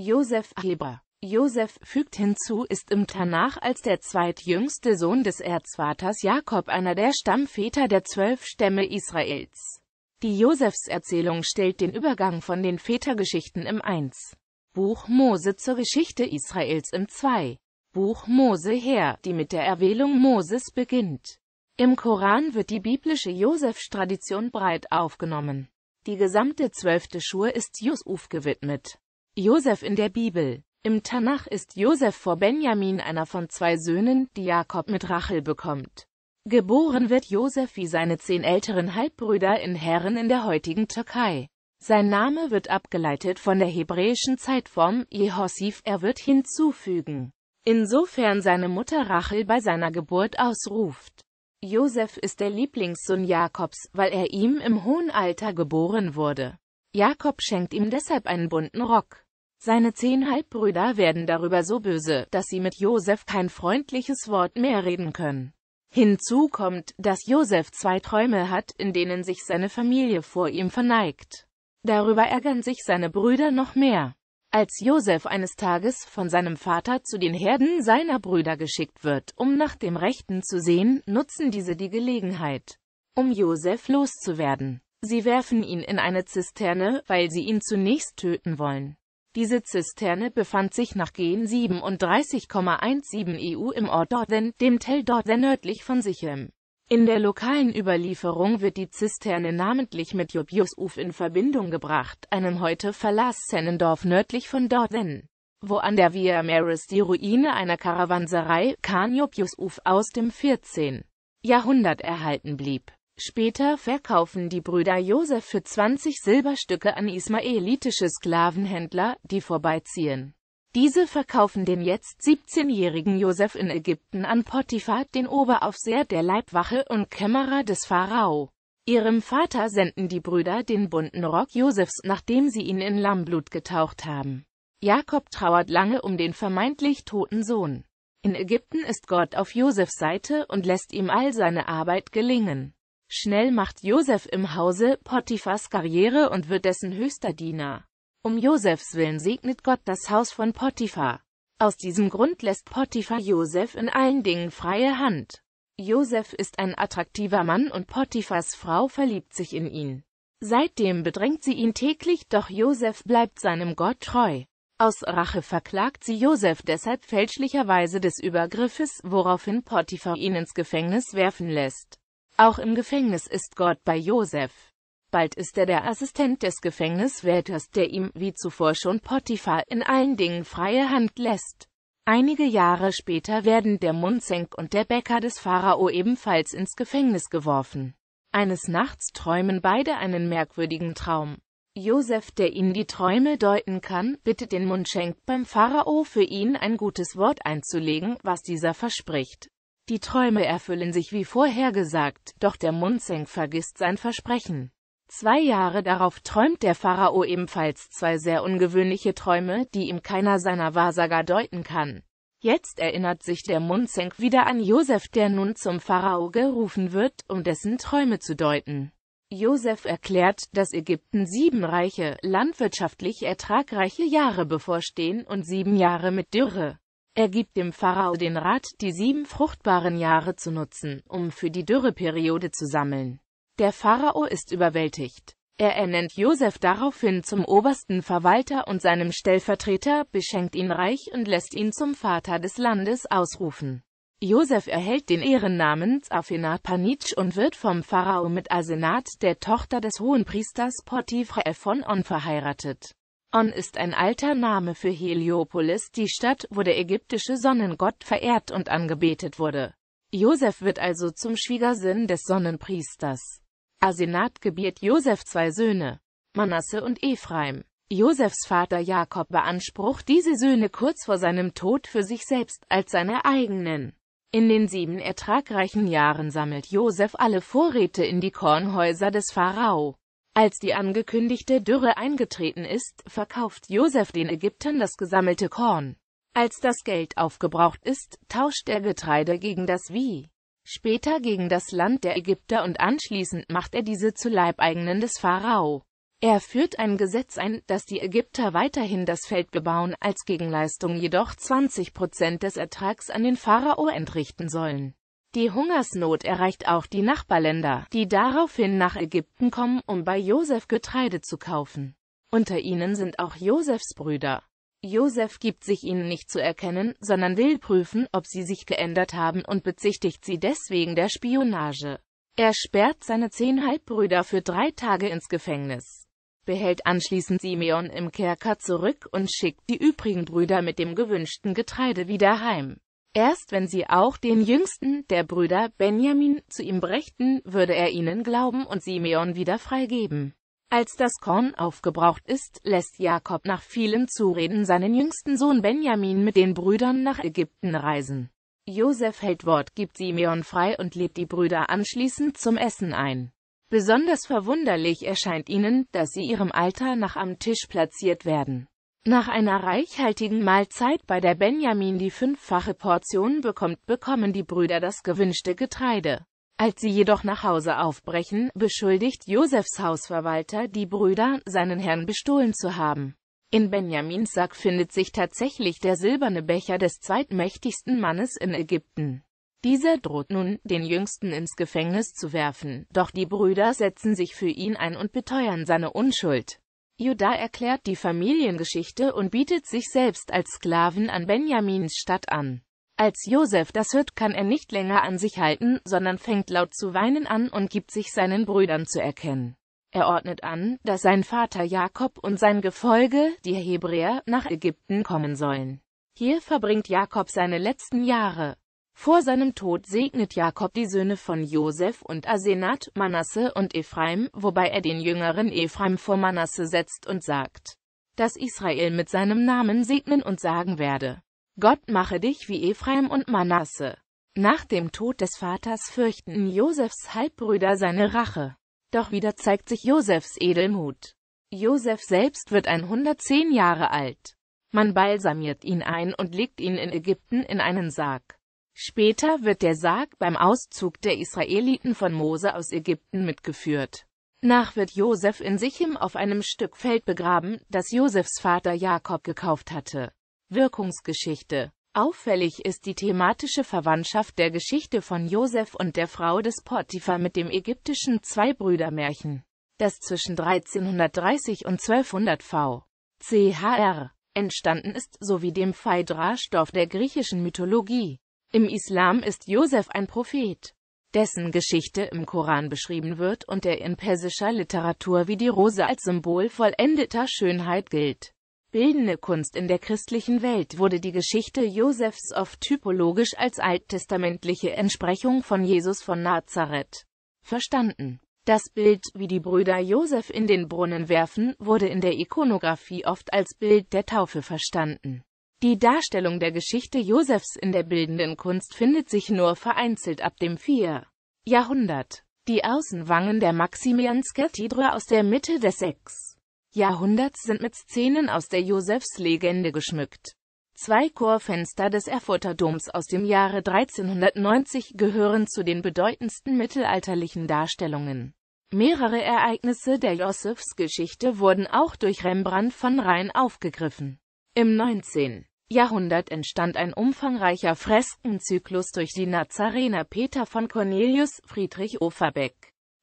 Josef Heber. Josef fügt hinzu, ist im Tanach als der zweitjüngste Sohn des Erzvaters Jakob einer der Stammväter der zwölf Stämme Israels. Die Josefserzählung stellt den Übergang von den Vätergeschichten im 1. Buch Mose zur Geschichte Israels im 2. Buch Mose her, die mit der Erwählung Moses beginnt. Im Koran wird die biblische Josef-Tradition breit aufgenommen. Die gesamte zwölfte Schur ist Jusuf gewidmet. Josef in der Bibel Im Tanach ist Josef vor Benjamin einer von zwei Söhnen, die Jakob mit Rachel bekommt. Geboren wird Josef wie seine zehn älteren Halbbrüder in Herren in der heutigen Türkei. Sein Name wird abgeleitet von der hebräischen Zeitform Jehosif, er wird hinzufügen. Insofern seine Mutter Rachel bei seiner Geburt ausruft. Josef ist der Lieblingssohn Jakobs, weil er ihm im hohen Alter geboren wurde. Jakob schenkt ihm deshalb einen bunten Rock. Seine zehn Halbbrüder werden darüber so böse, dass sie mit Josef kein freundliches Wort mehr reden können. Hinzu kommt, dass Josef zwei Träume hat, in denen sich seine Familie vor ihm verneigt. Darüber ärgern sich seine Brüder noch mehr. Als Josef eines Tages von seinem Vater zu den Herden seiner Brüder geschickt wird, um nach dem Rechten zu sehen, nutzen diese die Gelegenheit, um Josef loszuwerden. Sie werfen ihn in eine Zisterne, weil sie ihn zunächst töten wollen. Diese Zisterne befand sich nach Gen 37,17 EU e im Ort Dorden, dem Tel Dorden nördlich von Sichem. In der lokalen Überlieferung wird die Zisterne namentlich mit Job Yusuf in Verbindung gebracht, einem heute verlassenen Dorf nördlich von Dorden, wo an der Via Maris die Ruine einer Karawanserei, Khan Job Yusuf aus dem 14. Jahrhundert erhalten blieb. Später verkaufen die Brüder Josef für 20 Silberstücke an ismaelitische Sklavenhändler, die vorbeiziehen. Diese verkaufen den jetzt 17-jährigen Josef in Ägypten an Potiphar, den Oberaufseher der Leibwache und Kämmerer des Pharao. Ihrem Vater senden die Brüder den bunten Rock Josefs, nachdem sie ihn in Lammblut getaucht haben. Jakob trauert lange um den vermeintlich toten Sohn. In Ägypten ist Gott auf Josefs Seite und lässt ihm all seine Arbeit gelingen. Schnell macht Josef im Hause Potiphas Karriere und wird dessen höchster Diener. Um Josefs Willen segnet Gott das Haus von Potiphar. Aus diesem Grund lässt Potiphar Josef in allen Dingen freie Hand. Josef ist ein attraktiver Mann und Potiphas Frau verliebt sich in ihn. Seitdem bedrängt sie ihn täglich, doch Josef bleibt seinem Gott treu. Aus Rache verklagt sie Josef deshalb fälschlicherweise des Übergriffes, woraufhin Potiphar ihn ins Gefängnis werfen lässt. Auch im Gefängnis ist Gott bei Josef. Bald ist er der Assistent des Gefängniswärters, der ihm, wie zuvor schon Potiphar, in allen Dingen freie Hand lässt. Einige Jahre später werden der Mundsenk und der Bäcker des Pharao ebenfalls ins Gefängnis geworfen. Eines Nachts träumen beide einen merkwürdigen Traum. Josef, der ihnen die Träume deuten kann, bittet den Mundschenk beim Pharao für ihn ein gutes Wort einzulegen, was dieser verspricht. Die Träume erfüllen sich wie vorhergesagt, doch der Munzeng vergisst sein Versprechen. Zwei Jahre darauf träumt der Pharao ebenfalls zwei sehr ungewöhnliche Träume, die ihm keiner seiner Wahrsager deuten kann. Jetzt erinnert sich der Munzenk wieder an Josef, der nun zum Pharao gerufen wird, um dessen Träume zu deuten. Josef erklärt, dass Ägypten sieben reiche, landwirtschaftlich ertragreiche Jahre bevorstehen und sieben Jahre mit Dürre. Er gibt dem Pharao den Rat, die sieben fruchtbaren Jahre zu nutzen, um für die Dürreperiode zu sammeln. Der Pharao ist überwältigt. Er ernennt Josef daraufhin zum obersten Verwalter und seinem Stellvertreter, beschenkt ihn reich und lässt ihn zum Vater des Landes ausrufen. Josef erhält den Ehrennamen Zafinat Panitsch und wird vom Pharao mit Asenat, der Tochter des Hohenpriesters Potiphar von On, verheiratet. On ist ein alter Name für Heliopolis, die Stadt, wo der ägyptische Sonnengott verehrt und angebetet wurde. Josef wird also zum Schwiegersinn des Sonnenpriesters. Asenat gebiert Josef zwei Söhne, Manasse und Ephraim. Josefs Vater Jakob beansprucht diese Söhne kurz vor seinem Tod für sich selbst als seine eigenen. In den sieben ertragreichen Jahren sammelt Josef alle Vorräte in die Kornhäuser des Pharao. Als die angekündigte Dürre eingetreten ist, verkauft Josef den Ägyptern das gesammelte Korn. Als das Geld aufgebraucht ist, tauscht er Getreide gegen das Wie. später gegen das Land der Ägypter und anschließend macht er diese zu Leibeigenen des Pharao. Er führt ein Gesetz ein, dass die Ägypter weiterhin das Feld bebauen, als Gegenleistung jedoch 20 Prozent des Ertrags an den Pharao entrichten sollen. Die Hungersnot erreicht auch die Nachbarländer, die daraufhin nach Ägypten kommen, um bei Josef Getreide zu kaufen. Unter ihnen sind auch Josefs Brüder. Josef gibt sich ihnen nicht zu erkennen, sondern will prüfen, ob sie sich geändert haben und bezichtigt sie deswegen der Spionage. Er sperrt seine zehn Halbbrüder für drei Tage ins Gefängnis, behält anschließend Simeon im Kerker zurück und schickt die übrigen Brüder mit dem gewünschten Getreide wieder heim. Erst wenn sie auch den jüngsten der Brüder Benjamin zu ihm brächten, würde er ihnen glauben und Simeon wieder freigeben. Als das Korn aufgebraucht ist, lässt Jakob nach vielen Zureden seinen jüngsten Sohn Benjamin mit den Brüdern nach Ägypten reisen. Josef hält Wort, gibt Simeon frei und lädt die Brüder anschließend zum Essen ein. Besonders verwunderlich erscheint ihnen, dass sie ihrem Alter nach am Tisch platziert werden. Nach einer reichhaltigen Mahlzeit, bei der Benjamin die fünffache Portion bekommt, bekommen die Brüder das gewünschte Getreide. Als sie jedoch nach Hause aufbrechen, beschuldigt Josefs Hausverwalter die Brüder, seinen Herrn bestohlen zu haben. In Benjamins Sack findet sich tatsächlich der silberne Becher des zweitmächtigsten Mannes in Ägypten. Dieser droht nun, den Jüngsten ins Gefängnis zu werfen, doch die Brüder setzen sich für ihn ein und beteuern seine Unschuld. Judah erklärt die Familiengeschichte und bietet sich selbst als Sklaven an Benjamins Stadt an. Als Josef das hört, kann er nicht länger an sich halten, sondern fängt laut zu weinen an und gibt sich seinen Brüdern zu erkennen. Er ordnet an, dass sein Vater Jakob und sein Gefolge, die Hebräer, nach Ägypten kommen sollen. Hier verbringt Jakob seine letzten Jahre. Vor seinem Tod segnet Jakob die Söhne von Josef und Asenat, Manasse und Ephraim, wobei er den jüngeren Ephraim vor Manasse setzt und sagt, dass Israel mit seinem Namen segnen und sagen werde, Gott mache dich wie Ephraim und Manasse. Nach dem Tod des Vaters fürchten Josefs Halbbrüder seine Rache. Doch wieder zeigt sich Josefs Edelmut. Josef selbst wird 110 Jahre alt. Man balsamiert ihn ein und legt ihn in Ägypten in einen Sarg. Später wird der Sarg beim Auszug der Israeliten von Mose aus Ägypten mitgeführt. Nach wird Josef in Sichem auf einem Stück Feld begraben, das Josefs Vater Jakob gekauft hatte. Wirkungsgeschichte Auffällig ist die thematische Verwandtschaft der Geschichte von Josef und der Frau des Potiphar mit dem ägyptischen Zweibrüdermärchen, das zwischen 1330 und 1200 v. chr. entstanden ist, sowie dem phaedra der griechischen Mythologie. Im Islam ist Josef ein Prophet, dessen Geschichte im Koran beschrieben wird und der in persischer Literatur wie die Rose als Symbol vollendeter Schönheit gilt. Bildende Kunst in der christlichen Welt wurde die Geschichte Josefs oft typologisch als alttestamentliche Entsprechung von Jesus von Nazareth verstanden. Das Bild, wie die Brüder Josef in den Brunnen werfen, wurde in der Ikonografie oft als Bild der Taufe verstanden. Die Darstellung der Geschichte Josefs in der bildenden Kunst findet sich nur vereinzelt ab dem 4. Jahrhundert. Die Außenwangen der Maximianskirtidre aus der Mitte des 6. Jahrhunderts sind mit Szenen aus der Josefslegende geschmückt. Zwei Chorfenster des Erfurter Doms aus dem Jahre 1390 gehören zu den bedeutendsten mittelalterlichen Darstellungen. Mehrere Ereignisse der Josefsgeschichte wurden auch durch Rembrandt von Rhein aufgegriffen. Im 19. Jahrhundert entstand ein umfangreicher Freskenzyklus durch die Nazarener Peter von Cornelius, Friedrich Overbeck,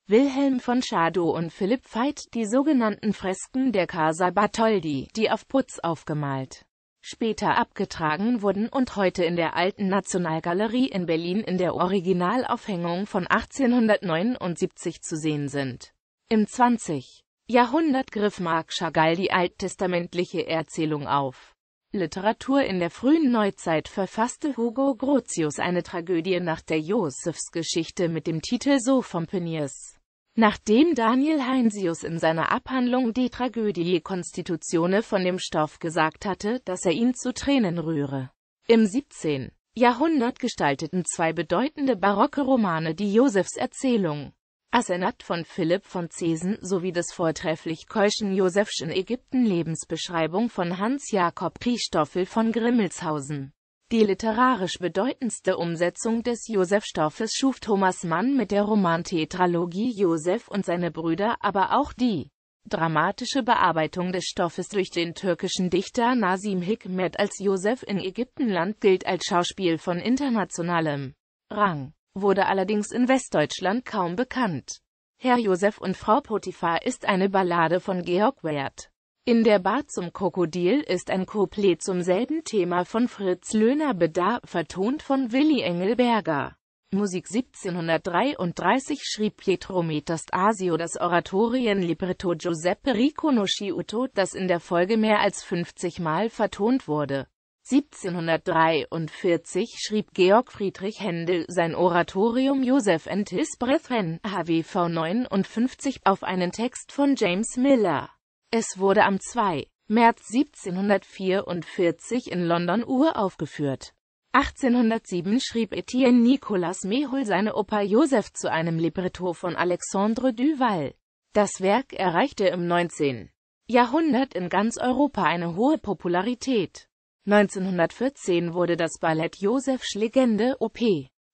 Wilhelm von Schadow und Philipp Veit, die sogenannten Fresken der Casa Bartholdi, die auf Putz aufgemalt, später abgetragen wurden und heute in der Alten Nationalgalerie in Berlin in der Originalaufhängung von 1879 zu sehen sind. Im 20. Jahrhundert griff Marc Chagall die alttestamentliche Erzählung auf. Literatur In der frühen Neuzeit verfasste Hugo Grotius eine Tragödie nach der Josefsgeschichte mit dem Titel So vom Peniers. Nachdem Daniel Heinsius in seiner Abhandlung die Tragödie Konstitutione von dem Stoff gesagt hatte, dass er ihn zu Tränen rühre. Im 17. Jahrhundert gestalteten zwei bedeutende barocke Romane die Erzählung. Asenat von Philipp von Zesen sowie des vortrefflich keuschen Josefschen Ägypten Lebensbeschreibung von Hans Jakob Christoffel von Grimmelshausen. Die literarisch bedeutendste Umsetzung des Josef-Stoffes schuf Thomas Mann mit der Romantetralogie Josef und seine Brüder, aber auch die dramatische Bearbeitung des Stoffes durch den türkischen Dichter Nasim Hikmet als Josef in Ägyptenland gilt als Schauspiel von internationalem Rang wurde allerdings in Westdeutschland kaum bekannt. Herr Josef und Frau Potiphar ist eine Ballade von Georg Wert. In der Bar zum Krokodil ist ein Couplet zum selben Thema von Fritz Löhner Bedar, vertont von Willi Engelberger. Musik 1733 schrieb Pietro Metastasio das Oratorienlibretto Giuseppe Riconosciuto, das in der Folge mehr als 50 Mal vertont wurde. 1743 schrieb Georg Friedrich Händel sein Oratorium Joseph and His Brethren HWV 59 auf einen Text von James Miller. Es wurde am 2. März 1744 in London uraufgeführt. 1807 schrieb Etienne Nicolas Mehul seine Oper Joseph zu einem Libretto von Alexandre Duval. Das Werk erreichte im 19. Jahrhundert in ganz Europa eine hohe Popularität. 1914 wurde das Ballett Josefs Schlegende OP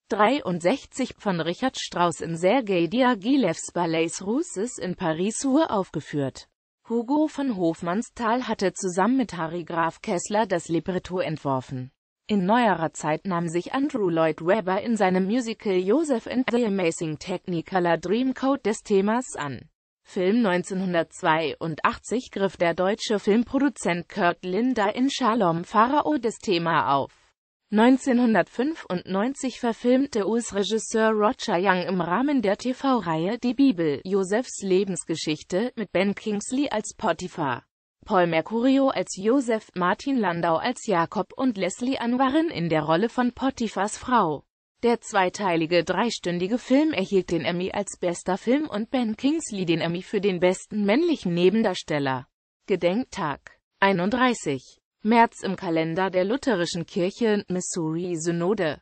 63 von Richard Strauss in Sergei Diaghilevs Ballets Russes in Paris-Sur aufgeführt. Hugo von Hofmannsthal hatte zusammen mit Harry Graf Kessler das Libretto entworfen. In neuerer Zeit nahm sich Andrew Lloyd Webber in seinem Musical Joseph and the Amazing Technicolor Dreamcoat des Themas an. Film 1982 griff der deutsche Filmproduzent Kurt Linder in Shalom Pharao das Thema auf. 1995 verfilmte US-Regisseur Roger Young im Rahmen der TV-Reihe Die Bibel, Josefs Lebensgeschichte, mit Ben Kingsley als Potiphar, Paul Mercurio als Josef, Martin Landau als Jakob und Leslie Anwarin in der Rolle von Potiphars Frau. Der zweiteilige dreistündige Film erhielt den Emmy als bester Film und Ben Kingsley den Emmy für den besten männlichen Nebendarsteller. Gedenktag 31. März im Kalender der Lutherischen Kirche, Missouri Synode